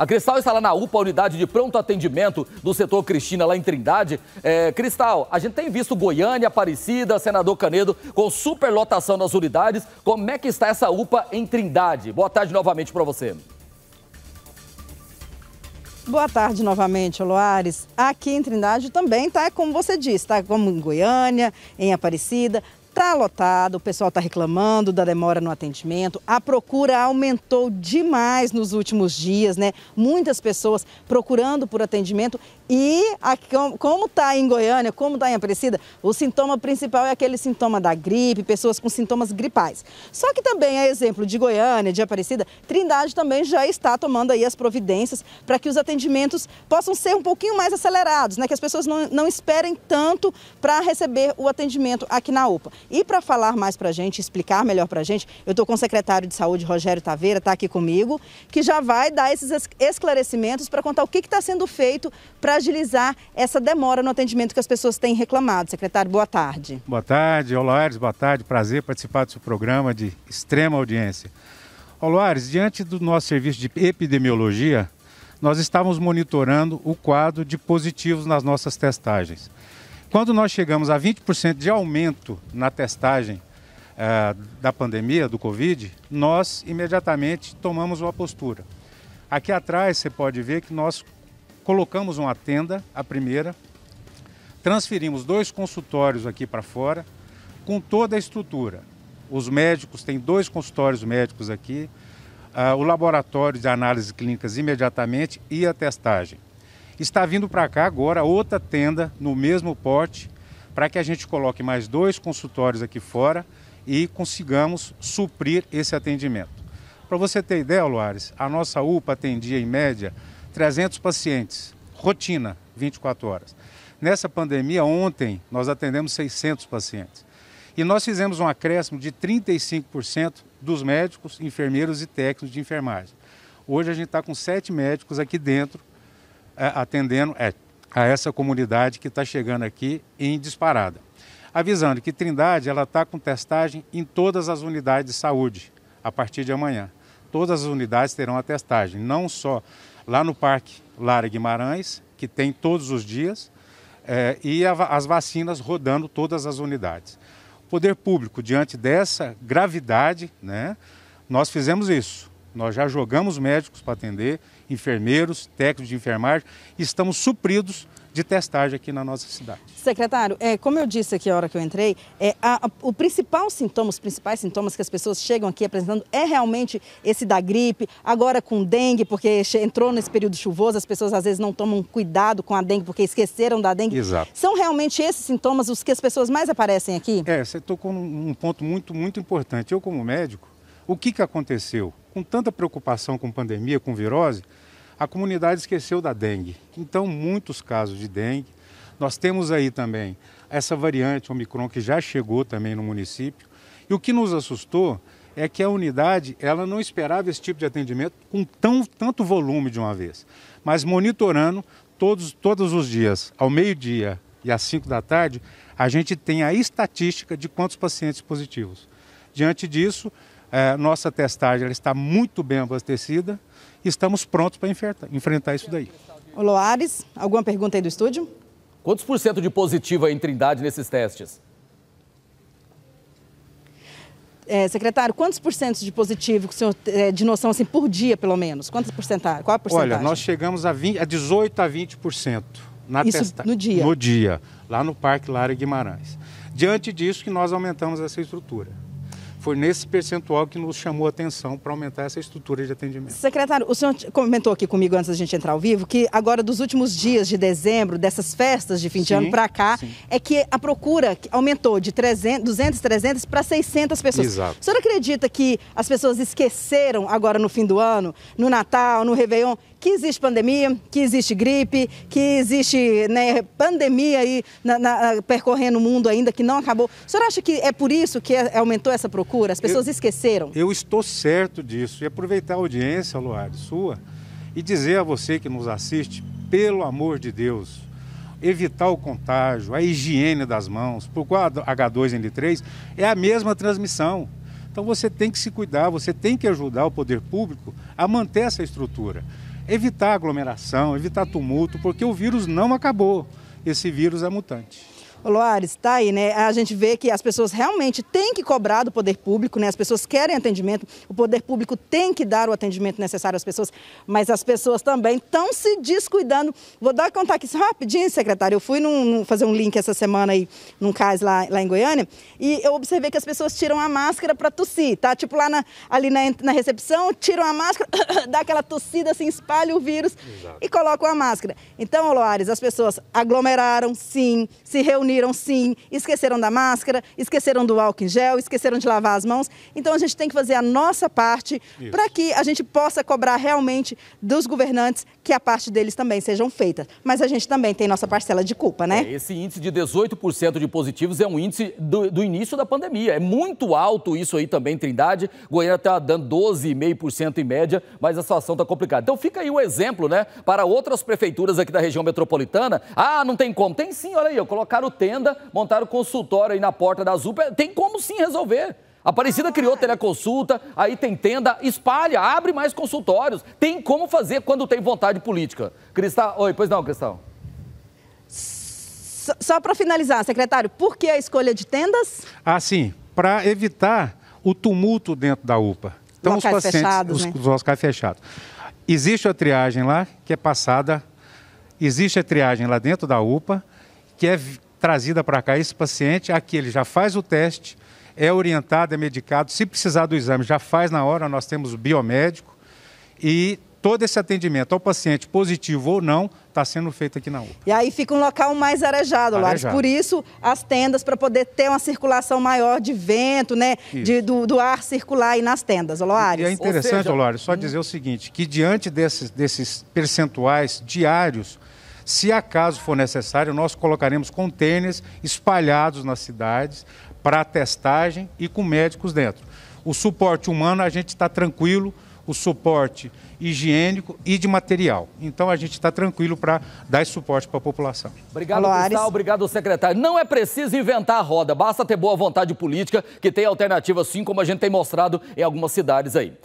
A Cristal está lá na UPA, unidade de pronto atendimento do setor Cristina, lá em Trindade. É, Cristal, a gente tem visto Goiânia, Aparecida, Senador Canedo, com superlotação nas unidades. Como é que está essa UPA em Trindade? Boa tarde novamente para você. Boa tarde novamente, Loares. Aqui em Trindade também está, como você disse, está como em Goiânia, em Aparecida. Está lotado, o pessoal está reclamando da demora no atendimento. A procura aumentou demais nos últimos dias, né? Muitas pessoas procurando por atendimento. E aqui, como está em Goiânia, como está em Aparecida, o sintoma principal é aquele sintoma da gripe, pessoas com sintomas gripais. Só que também, a exemplo de Goiânia, de Aparecida, Trindade também já está tomando aí as providências para que os atendimentos possam ser um pouquinho mais acelerados, né? Que as pessoas não, não esperem tanto para receber o atendimento aqui na UPA. E para falar mais para a gente, explicar melhor para a gente, eu estou com o secretário de Saúde, Rogério Taveira, está aqui comigo, que já vai dar esses esclarecimentos para contar o que está sendo feito para agilizar essa demora no atendimento que as pessoas têm reclamado. Secretário, boa tarde. Boa tarde, Olares, boa tarde. Prazer participar do seu programa de extrema audiência. Olares, diante do nosso serviço de epidemiologia, nós estávamos monitorando o quadro de positivos nas nossas testagens. Quando nós chegamos a 20% de aumento na testagem eh, da pandemia, do Covid, nós imediatamente tomamos uma postura. Aqui atrás você pode ver que nós colocamos uma tenda, a primeira, transferimos dois consultórios aqui para fora, com toda a estrutura. Os médicos, tem dois consultórios médicos aqui, ah, o laboratório de análises clínicas imediatamente e a testagem. Está vindo para cá agora outra tenda no mesmo porte para que a gente coloque mais dois consultórios aqui fora e consigamos suprir esse atendimento. Para você ter ideia, Luares, a nossa UPA atendia em média 300 pacientes, rotina, 24 horas. Nessa pandemia, ontem, nós atendemos 600 pacientes. E nós fizemos um acréscimo de 35% dos médicos, enfermeiros e técnicos de enfermagem. Hoje a gente está com sete médicos aqui dentro é, atendendo é, a essa comunidade que está chegando aqui em disparada. Avisando que Trindade ela está com testagem em todas as unidades de saúde a partir de amanhã. Todas as unidades terão a testagem, não só lá no Parque Lara Guimarães, que tem todos os dias, é, e a, as vacinas rodando todas as unidades. O poder público, diante dessa gravidade, né, nós fizemos isso. Nós já jogamos médicos para atender, enfermeiros, técnicos de enfermagem, e estamos supridos de testagem aqui na nossa cidade. Secretário, é, como eu disse aqui a hora que eu entrei, é, a, a, o principal sintoma, os principais sintomas que as pessoas chegam aqui apresentando é realmente esse da gripe, agora com dengue, porque entrou nesse período chuvoso, as pessoas às vezes não tomam cuidado com a dengue porque esqueceram da dengue. Exato. São realmente esses sintomas os que as pessoas mais aparecem aqui? É, você tocou num um ponto muito, muito importante. Eu, como médico, o que, que aconteceu? Com tanta preocupação com pandemia, com virose, a comunidade esqueceu da dengue. Então, muitos casos de dengue. Nós temos aí também essa variante Omicron que já chegou também no município. E o que nos assustou é que a unidade ela não esperava esse tipo de atendimento com tão, tanto volume de uma vez. Mas monitorando todos, todos os dias, ao meio-dia e às 5 da tarde, a gente tem a estatística de quantos pacientes positivos. Diante disso, é, nossa testagem ela está muito bem abastecida e estamos prontos para enfrentar, isso daí. O Loares, alguma pergunta aí do estúdio? Quantos por cento de positivo em Trindade nesses testes? É, secretário, quantos por cento de positivo que o senhor é, de noção assim por dia, pelo menos? Quantos porcentagem? Qual a porcentagem? Olha, nós chegamos a, 20, a 18 a 20% na testa... no dia. No dia, lá no Parque Lara Guimarães. Diante disso que nós aumentamos essa estrutura. Foi nesse percentual que nos chamou a atenção para aumentar essa estrutura de atendimento. Secretário, o senhor comentou aqui comigo antes da gente entrar ao vivo que agora dos últimos dias de dezembro, dessas festas de fim de sim, ano para cá, sim. é que a procura aumentou de 300, 200, 300 para 600 pessoas. Exato. O senhor acredita que as pessoas esqueceram agora no fim do ano, no Natal, no Réveillon, que existe pandemia, que existe gripe, que existe né, pandemia aí na, na, percorrendo o mundo ainda, que não acabou. O senhor acha que é por isso que aumentou essa procura? As pessoas eu, esqueceram? Eu estou certo disso. E aproveitar a audiência, Luar, sua, e dizer a você que nos assiste, pelo amor de Deus, evitar o contágio, a higiene das mãos, porque o H2N3 é a mesma transmissão. Então você tem que se cuidar, você tem que ajudar o poder público a manter essa estrutura evitar aglomeração, evitar tumulto, porque o vírus não acabou. Esse vírus é mutante. Loares, está aí, né? A gente vê que as pessoas realmente têm que cobrar do poder público, né? As pessoas querem atendimento, o poder público tem que dar o atendimento necessário às pessoas, mas as pessoas também estão se descuidando. Vou dar contar aqui rapidinho, secretário. Eu fui num, num, fazer um link essa semana aí, num caso lá, lá em Goiânia, e eu observei que as pessoas tiram a máscara para tossir, tá? Tipo lá na, ali na, na recepção, tiram a máscara, dá aquela tossida, assim, espalha o vírus Exato. e colocam a máscara. Então, Loares, as pessoas aglomeraram, sim, se reuniram reuniram sim, esqueceram da máscara, esqueceram do álcool em gel, esqueceram de lavar as mãos. Então a gente tem que fazer a nossa parte para que a gente possa cobrar realmente dos governantes que a parte deles também sejam feita. Mas a gente também tem nossa parcela de culpa, né? É, esse índice de 18% de positivos é um índice do, do, início da pandemia. É muito alto isso aí também, Trindade. Goiânia está dando 12,5% em média, mas a situação está complicada. Então fica aí o um exemplo, né, para outras prefeituras aqui da região metropolitana. Ah, não tem como. Tem sim, olha aí, eu colocaram tenda, montaram consultório aí na porta da Azul. Tem como sim resolver. Aparecida ah, criou é. teleconsulta, aí tem tenda, espalha, abre mais consultórios. Tem como fazer quando tem vontade política. Cristal, oi, pois não, Cristal. Só, só para finalizar, secretário, por que a escolha de tendas? Ah, sim, para evitar o tumulto dentro da UPA. Então, locais os pacientes, fechados, os, né? os locais fechados. Existe a triagem lá, que é passada, existe a triagem lá dentro da UPA, que é trazida para cá esse paciente, aqui ele já faz o teste, é orientado, é medicado, se precisar do exame, já faz na hora, nós temos o biomédico e todo esse atendimento ao paciente positivo ou não está sendo feito aqui na UPA. E aí fica um local mais arejado, Lares. Por isso, as tendas para poder ter uma circulação maior de vento, né? De, do, do, ar circular aí nas tendas, Loares. E é interessante, ou seja... só hum. dizer o seguinte, que diante desses, desses percentuais diários se acaso for necessário, nós colocaremos contêineres espalhados nas cidades para testagem e com médicos dentro. O suporte humano a gente está tranquilo, o suporte higiênico e de material. Então a gente está tranquilo para dar esse suporte para a população. Obrigado, Cristal. Obrigado, secretário. Não é preciso inventar a roda, basta ter boa vontade política, que tem alternativa, assim como a gente tem mostrado em algumas cidades aí.